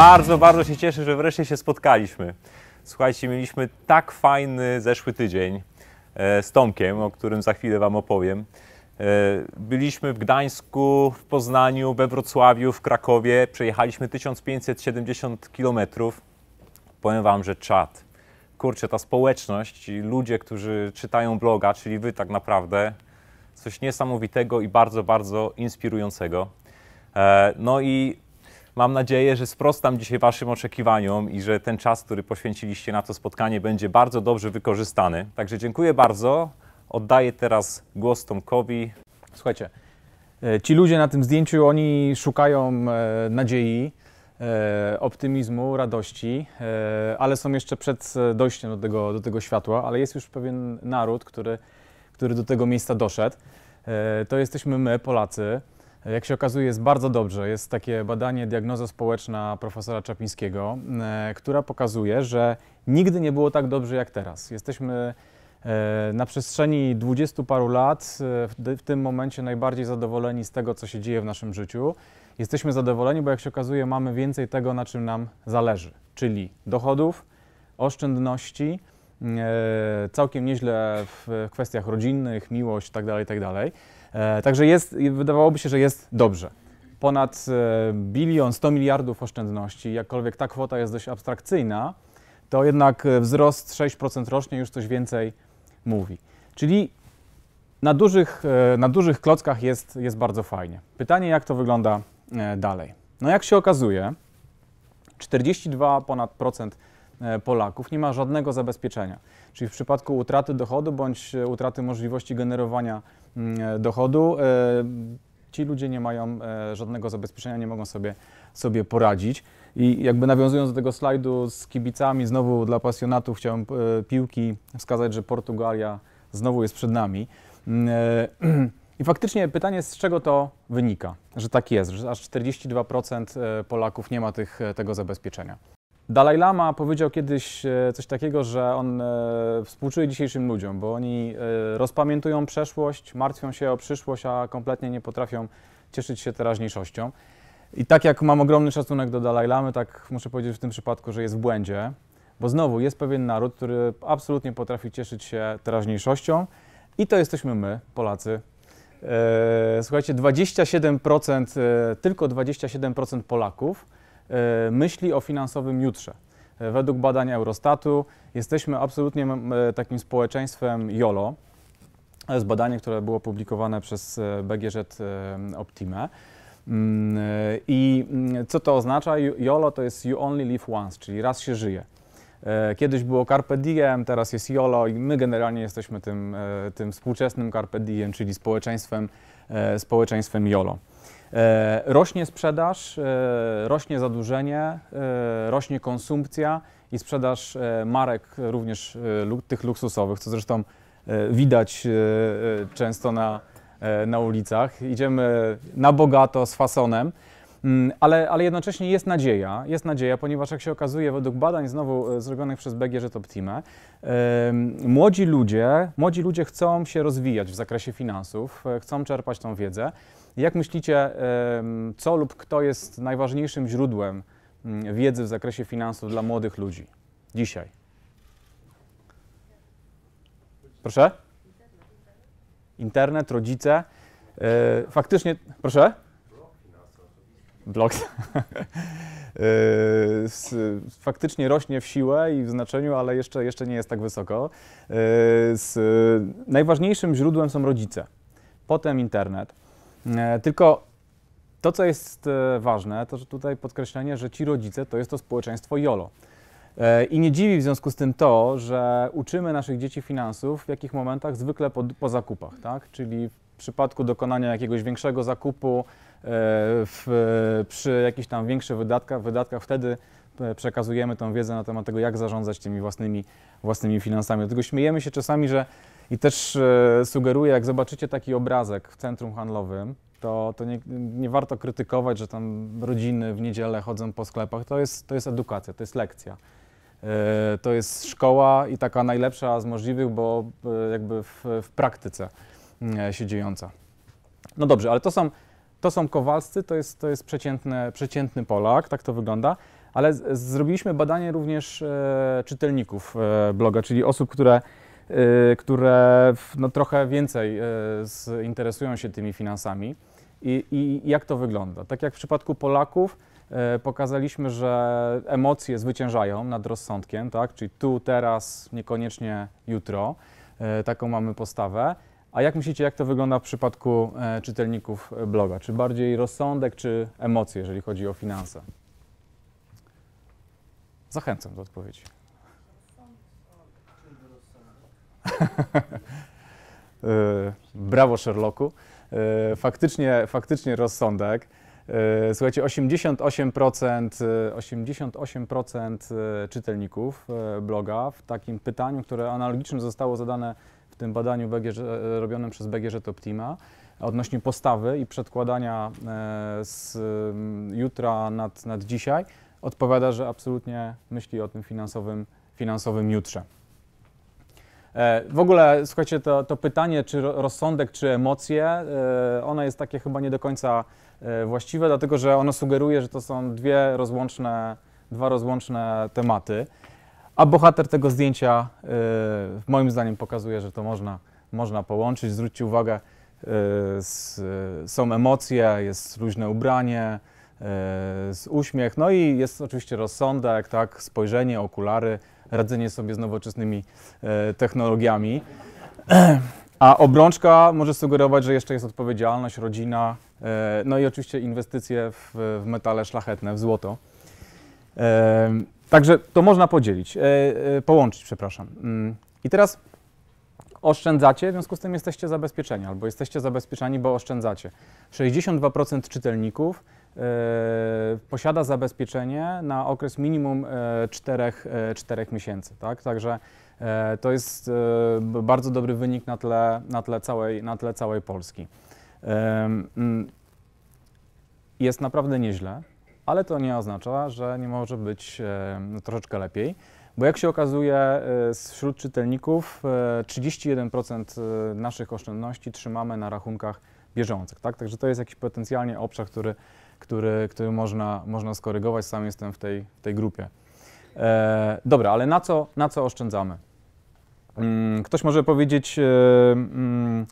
Bardzo, bardzo się cieszę, że wreszcie się spotkaliśmy. Słuchajcie, mieliśmy tak fajny zeszły tydzień e, z Tomkiem, o którym za chwilę Wam opowiem. E, byliśmy w Gdańsku, w Poznaniu, we Wrocławiu, w Krakowie. Przejechaliśmy 1570 kilometrów. Powiem Wam, że czad. Kurczę, ta społeczność i ludzie, którzy czytają bloga, czyli Wy tak naprawdę, coś niesamowitego i bardzo, bardzo inspirującego. E, no i Mam nadzieję, że sprostam dzisiaj Waszym oczekiwaniom i że ten czas, który poświęciliście na to spotkanie, będzie bardzo dobrze wykorzystany. Także dziękuję bardzo. Oddaję teraz głos Tomkowi. Słuchajcie, e, ci ludzie na tym zdjęciu, oni szukają e, nadziei, e, optymizmu, radości, ale są jeszcze przed dojściem do tego, do tego światła, ale jest już pewien naród, który, który do tego miejsca doszedł. To jesteśmy my, Polacy jak się okazuje, jest bardzo dobrze. Jest takie badanie diagnoza społeczna profesora Czapińskiego, e, która pokazuje, że nigdy nie było tak dobrze jak teraz. Jesteśmy e, na przestrzeni dwudziestu paru lat e, w tym momencie najbardziej zadowoleni z tego, co się dzieje w naszym życiu. Jesteśmy zadowoleni, bo jak się okazuje, mamy więcej tego, na czym nam zależy, czyli dochodów, oszczędności, całkiem nieźle w kwestiach rodzinnych, miłość itd., tak itd. Tak E, także jest, wydawałoby się, że jest dobrze. Ponad e, bilion, 100 miliardów oszczędności, jakkolwiek ta kwota jest dość abstrakcyjna, to jednak e, wzrost 6% rocznie już coś więcej mówi. Czyli na dużych, na dużych klockach jest, jest bardzo fajnie. Pytanie, jak to wygląda dalej? No jak się okazuje, 42 ponad procent Polaków nie ma żadnego zabezpieczenia. Czyli w przypadku utraty dochodu bądź utraty możliwości generowania Mm, dochodu. E, ci ludzie nie mają e, żadnego zabezpieczenia, nie mogą sobie, sobie poradzić. I jakby nawiązując do tego slajdu z kibicami, znowu dla pasjonatów chciałem e, piłki wskazać, że Portugalia znowu jest przed nami. Mm, I faktycznie pytanie, z czego to wynika, że tak jest, że aż 42% Polaków nie ma tych, tego zabezpieczenia. Dalaj Lama powiedział kiedyś e, coś takiego, że on e, współczuje dzisiejszym ludziom, bo oni e, rozpamiętują przeszłość, martwią się o przyszłość, a kompletnie nie potrafią cieszyć się teraźniejszością. I tak jak mam ogromny szacunek do Dalaj Lamy, tak muszę powiedzieć w tym przypadku, że jest w błędzie, bo znowu jest pewien naród, który absolutnie potrafi cieszyć się teraźniejszością i to jesteśmy my, Polacy. Słuchajcie, 27%, tylko 27% Polaków E, myśli o finansowym jutrze. E, według badań Eurostatu jesteśmy absolutnie e, takim społeczeństwem YOLO. To jest badanie, które było publikowane przez BGZ Optime. Mm, I mm, co to oznacza? YOLO to jest you only live once, czyli raz się żyje. Kiedyś było Carpe Diem, teraz jest YOLO i my generalnie jesteśmy tym, tym współczesnym Carpe Diem, czyli społeczeństwem, społeczeństwem YOLO. E, rośnie sprzedaż, e, rośnie zadłużenie, e, rośnie konsumpcja i sprzedaż marek również tych luksusowych, co zresztą widać często na, na ulicach. Idziemy na bogato z fasonem. Mm, ale, ale jednocześnie jest nadzieja, jest nadzieja, ponieważ jak się okazuje, według badań znowu e, zrobionych przez BGŻ Top Teamę, młodzi ludzie, młodzi ludzie chcą się rozwijać w zakresie finansów, e, chcą czerpać tą wiedzę. Jak myślicie, co lub kto jest najważniejszym źródłem mm, wiedzy w zakresie finansów dla młodych ludzi dzisiaj? Proszę? Internet, rodzice. E, faktycznie, proszę? Blog, e, faktycznie rośnie w siłę i w znaczeniu, ale jeszcze, jeszcze nie jest tak wysoko. E, najważniejszym źródłem są rodzice, potem internet. E, tylko to, co jest ważne, to że tutaj podkreślenie, że ci rodzice to jest to społeczeństwo YOLO. I nie dziwi w związku z tym to, że uczymy naszych dzieci finansów w jakich momentach zwykle po, po zakupach, tak? Czyli w przypadku dokonania jakiegoś większego zakupu, E, w, przy jakichś tam większych wydatkach, wydatkach wtedy e, przekazujemy tą wiedzę na temat tego, jak zarządzać tymi własnymi, własnymi finansami. Dlatego śmiejemy się czasami, że i też e, sugeruję, jak zobaczycie taki obrazek w centrum handlowym, to, to nie, nie, warto krytykować, że tam rodziny w niedzielę chodzą po sklepach. To jest, to jest edukacja, to jest lekcja. To jest szkoła i taka najlepsza z możliwych, bo jakby w, w praktyce się dziejąca. No dobrze, ale to są to są Kowalscy, to jest, to jest przeciętny, przeciętny Polak, tak to wygląda. Ale z, zrobiliśmy badanie również e, czytelników e, bloga, czyli osób, które, e, które no, trochę więcej e, z, interesują się tymi finansami. I, I, jak to wygląda? Tak jak w przypadku Polaków, e, pokazaliśmy, że emocje zwyciężają nad rozsądkiem, tak? czyli tu, teraz, niekoniecznie jutro. E, taką mamy postawę. A jak myślicie, jak to wygląda w przypadku e, czytelników e, bloga? Czy bardziej rozsądek, czy emocje, jeżeli chodzi o finanse? Zachęcam do odpowiedzi. E, brawo Sherlocku. Faktycznie, faktycznie rozsądek. Słuchajcie, 88%, 88% czytelników bloga w takim pytaniu, które analogicznym zostało zadane tym badaniu BGR, e, robionym przez BGŻ Optima odnośnie postawy i przedkładania e, z jutra nad, nad dzisiaj, odpowiada, że absolutnie myśli o tym finansowym, finansowym jutrze. E, w ogóle, słuchajcie, to, to pytanie, czy rozsądek, czy emocje, ono jest takie chyba nie do końca właściwe, dlatego że ono sugeruje, że to są dwie rozłączne, dwa rozłączne tematy. A bohater tego zdjęcia y, moim zdaniem pokazuje, że to można, można połączyć. Zwróćcie uwagę, y, z, są emocje, jest luźne ubranie, y, uśmiech, no i jest oczywiście rozsądek, tak, spojrzenie, okulary, radzenie sobie z nowoczesnymi technologiami. A obrączka może sugerować, że jeszcze jest odpowiedzialność, rodzina, no i oczywiście inwestycje w, w metale szlachetne, w złoto. Także to można podzielić, e, e, połączyć, przepraszam. Mm. I teraz oszczędzacie, w związku z tym jesteście zabezpieczeni, albo jesteście zabezpieczani, bo oszczędzacie. 62% czytelników e, posiada zabezpieczenie na okres minimum 4, 4 miesięcy, tak? Także to jest bardzo dobry wynik na tle, na tle, całej, na tle całej Polski. Jest naprawdę nieźle ale to nie oznacza, że nie może być e, no, troszeczkę lepiej. Bo jak się okazuje, e, wśród czytelników 31% e, naszych oszczędności trzymamy na rachunkach bieżących. Tak? Także to jest jakiś potencjalnie obszar, który, który, który można, można skorygować. Sam jestem w tej, w tej grupie. E, dobra, ale na co, na co oszczędzamy? Mm, ktoś może powiedzieć, mm,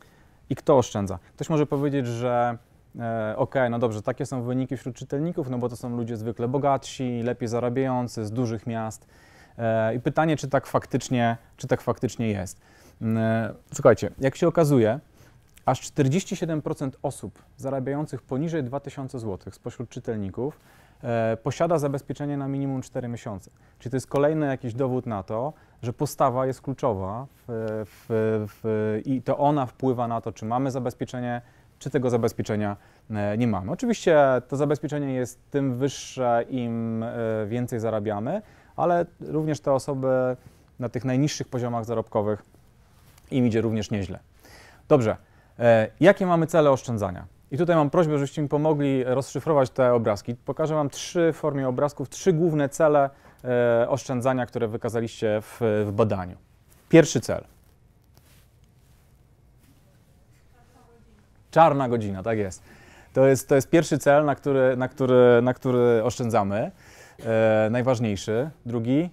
i kto oszczędza? Ktoś może powiedzieć, że E, okej, okay, no dobrze, takie są wyniki wśród czytelników, no bo to są ludzie zwykle bogatsi, lepiej zarabiający, z dużych miast. E, I pytanie, czy tak faktycznie, czy tak faktycznie jest. Mm, e, słuchajcie, jak się okazuje, aż 47% osób zarabiających poniżej 2000 zł spośród czytelników posiada zabezpieczenie na minimum 4 miesiące. Czyli to jest kolejny jakiś dowód na to, że postawa jest kluczowa w, w, w, i to ona wpływa na to, czy mamy zabezpieczenie czy tego zabezpieczenia e, nie mamy. Oczywiście to zabezpieczenie jest tym wyższe, im e, więcej zarabiamy, ale również te osoby na tych najniższych poziomach zarobkowych im idzie również nieźle. Dobrze, e, jakie mamy cele oszczędzania? I tutaj mam prośbę, żebyście mi pomogli rozszyfrować te obrazki. Pokażę Wam trzy w formie obrazków, trzy główne cele oszczędzania, które wykazaliście w, w badaniu. Pierwszy cel – Czarna godzina, tak jest. To jest, to jest pierwszy cel, na który, na który, na który oszczędzamy. E, najważniejszy. Drugi?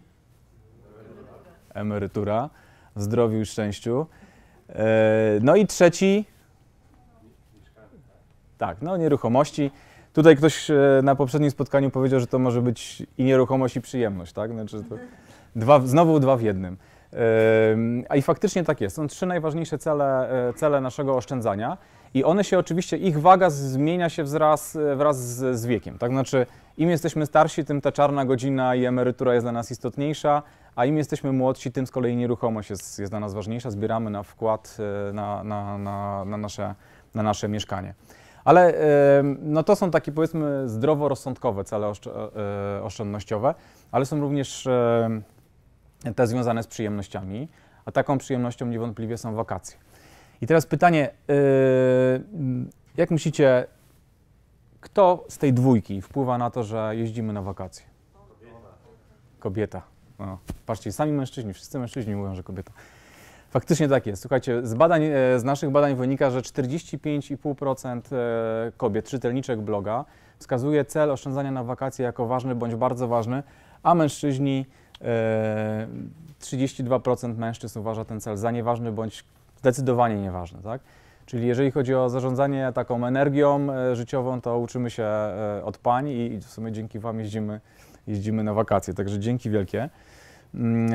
Emerytura. W zdrowiu i szczęściu. E, no i trzeci? Tak, no nieruchomości. Tutaj ktoś e, na poprzednim spotkaniu powiedział, że to może być i nieruchomość, i przyjemność, tak? Znaczy to dwa, znowu dwa w jednym. A i faktycznie tak jest. Są trzy najważniejsze cele, e, cele naszego oszczędzania i one się oczywiście, ich waga zmienia się wraz, e, wraz z, z wiekiem. Tak znaczy, im jesteśmy starsi, tym ta czarna godzina i emerytura jest dla nas istotniejsza, a im jesteśmy młodsi, tym z kolei nieruchomość jest, jest dla nas ważniejsza. Zbieramy na wkład e, na, na, na, na nasze, na nasze mieszkanie. Ale no to są takie powiedzmy zdroworozsądkowe cele oszczędnościowe, ale są również te związane z przyjemnościami, a taką przyjemnością niewątpliwie są wakacje. I teraz pytanie, yy, jak myślicie, kto z tej dwójki wpływa na to, że jeździmy na wakacje? Kobieta. No, patrzcie, sami mężczyźni, wszyscy mężczyźni mówią, że kobieta. Faktycznie tak jest. Słuchajcie, z, badań, e, z naszych badań wynika, że 45,5% e, kobiet, czytelniczek bloga, wskazuje cel oszczędzania na wakacje jako ważny bądź bardzo ważny, a mężczyźni 32% e, mężczyzn uważa ten cel za nieważny bądź zdecydowanie nieważny, tak? Czyli jeżeli chodzi o zarządzanie taką energią e, życiową, to uczymy się e, od pań i w sumie dzięki Wam jeździmy, jeździmy na wakacje. Także dzięki wielkie. Mm,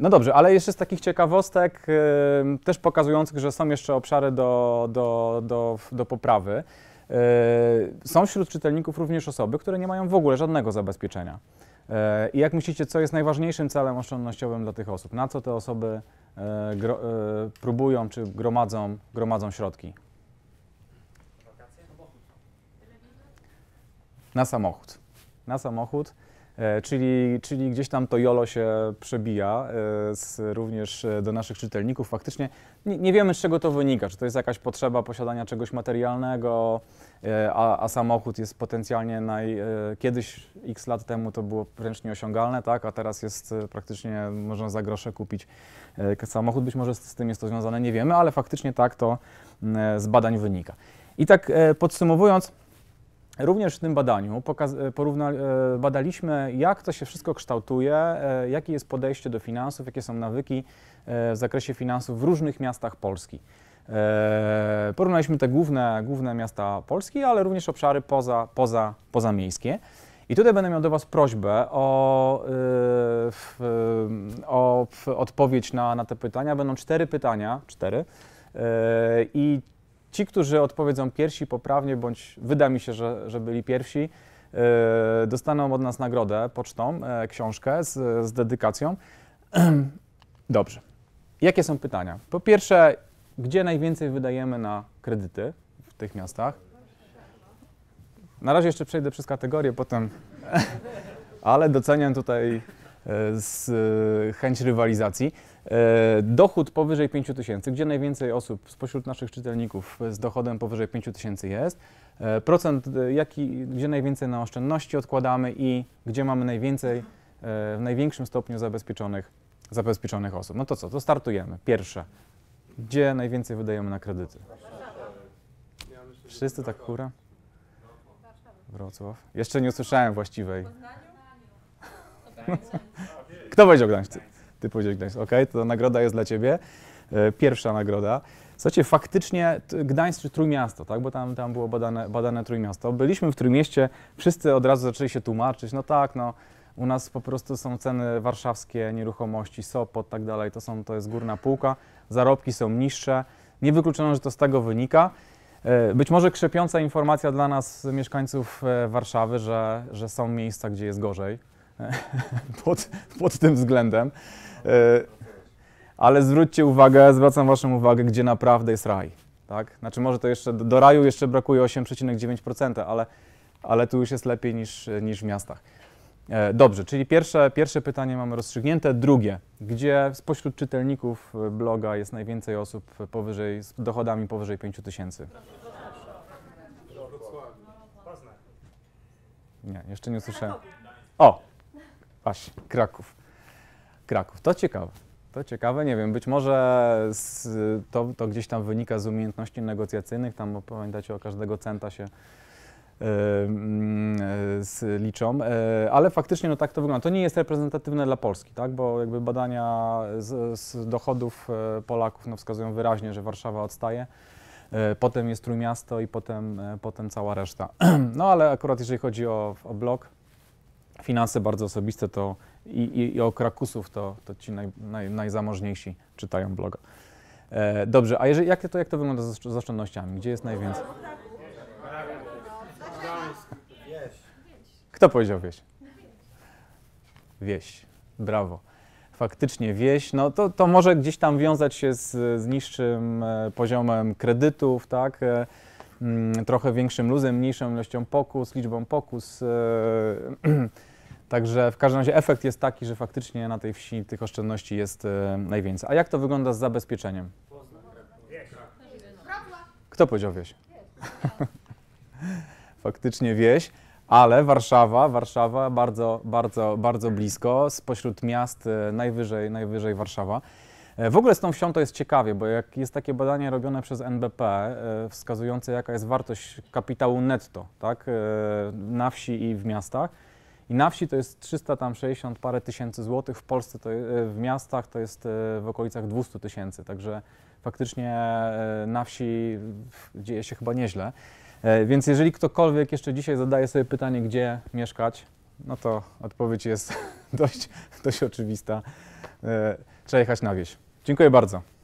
no dobrze, ale jeszcze z takich ciekawostek, też pokazujących, że są jeszcze obszary do, do, do, do poprawy. Są wśród czytelników również osoby, które nie mają w ogóle żadnego zabezpieczenia. E, I jak myślicie, co jest najważniejszym celem oszczędnościowym dla tych osób? Na co te osoby e, gro, e, próbują czy gromadzą, gromadzą środki? Na samochód. Na samochód. E, czyli, czyli gdzieś tam to jolo się przebija e, z, również e, do naszych czytelników. Faktycznie nie, nie, wiemy, z czego to wynika. Czy to jest jakaś potrzeba posiadania czegoś materialnego, a, a samochód jest potencjalnie naj... Kiedyś x lat temu to było wręcz nieosiągalne, tak? a teraz jest praktycznie, można za grosze kupić samochód. Być może z tym jest to związane, nie wiemy, ale faktycznie tak to z badań wynika. I tak podsumowując, Również w tym badaniu e, e, badaliśmy, jak to się wszystko kształtuje, e, jakie jest podejście do finansów, jakie są nawyki w zakresie finansów w różnych miastach Polski. Porównaliśmy te główne, główne miasta Polski, ale również obszary poza, poza, pozamiejskie. I tutaj będę miał do Was prośbę o, o odpowiedź na, na te pytania. Będą cztery pytania, cztery. I Ci, którzy odpowiedzą pierwsi poprawnie, bądź wyda mi się, że, że byli pierwsi, e, dostaną od nas nagrodę pocztą, e, książkę z, z dedykacją. Dobrze. Jakie są pytania? Po pierwsze, gdzie najwięcej wydajemy na kredyty w tych miastach? Na razie jeszcze przejdę przez kategorie, potem. Ale doceniam tutaj E, z, e, chęć rywalizacji. E, dochód powyżej 5 tysięcy, gdzie najwięcej osób spośród naszych czytelników z dochodem powyżej 5 tysięcy jest. Procent, jaki, gdzie najwięcej na oszczędności odkładamy i gdzie mamy najwięcej, w największym stopniu zabezpieczonych, zabezpieczonych osób. No to co, to startujemy. Pierwsze, gdzie najwięcej wydajemy na kredyty? Wszyscy tak kura? Wrocław. Jeszcze nie usłyszałem właściwej. Kto powiedział Gdańsk? Ty, ty powiedziałeś Gdańsk. OK, to nagroda jest dla ciebie. E, pierwsza nagroda. Słuchajcie, faktycznie Gdańsk czy Trójmiasto, tak? bo tam, tam było badane, badane Trójmiasto. Byliśmy w Trójmieście, wszyscy od razu zaczęli się tłumaczyć, no tak, no u nas po prostu są ceny warszawskie, nieruchomości, Sopot, tak dalej, to, są, to jest górna półka, zarobki są niższe, nie wykluczono, że to z tego wynika. E, być może krzepiąca informacja dla nas, mieszkańców e, Warszawy, że, że są miejsca, gdzie jest gorzej pod, pod tym względem. E, ale zwróćcie uwagę, zwracam Waszą uwagę, gdzie naprawdę jest raj. Tak? Znaczy może to jeszcze, do raju jeszcze brakuje 8,9%, ale, ale tu już jest lepiej niż, niż w miastach. E, dobrze, czyli pierwsze, pierwsze pytanie mamy rozstrzygnięte. Drugie, gdzie spośród czytelników bloga jest najwięcej osób powyżej, z dochodami powyżej 5 tysięcy? Nie, jeszcze nie usłyszałem. O, Aż Kraków. Kraków, to ciekawe. To ciekawe, nie wiem, być może z, to, to, gdzieś tam wynika z umiejętności negocjacyjnych, tam pamiętacie o każdego centa się e, liczą, e, ale faktycznie no tak to wygląda. To nie jest reprezentatywne dla Polski, tak, bo jakby badania z, z dochodów e, Polaków no, wskazują wyraźnie, że Warszawa odstaje potem jest Trójmiasto i potem, potem cała reszta. No ale akurat jeżeli chodzi o, o blok, finanse bardzo osobiste to i, i, i o Krakusów to, to ci naj, naj, najzamożniejsi czytają bloga. E, dobrze, a jeżeli, jak, to, jak to wygląda z, z oszczędnościami? Gdzie jest najwięcej? Kto powiedział wieś? Wieś. Brawo. Faktycznie wieś, no to, to może gdzieś tam wiązać się z, z niższym e, poziomem kredytów, tak? E, mm, trochę większym luzem, mniejszą ilością pokus, liczbą pokus, e, Także w każdym razie efekt jest taki, że faktycznie na tej wsi tych oszczędności jest e, najwięcej. A jak to wygląda z zabezpieczeniem? Kto powiedział wieś? Faktycznie wieś, ale Warszawa, Warszawa bardzo, bardzo, bardzo blisko, spośród miast e, najwyżej, najwyżej Warszawa. E, w ogóle z tą wsią to jest ciekawie, bo jak jest takie badanie robione przez NBP wskazujące jaka jest wartość kapitału netto tak, na wsi i w miastach, i na wsi to jest 300 tam 60 parę tysięcy złotych, w Polsce to, e, w miastach to jest e, w okolicach 200 tysięcy, także faktycznie e, na wsi dzieje się chyba nieźle. Więc jeżeli ktokolwiek jeszcze dzisiaj zadaje sobie pytanie, gdzie mieszkać, no to odpowiedź jest dość, dość oczywista. Trzeba jechać na wieś. Dziękuję bardzo.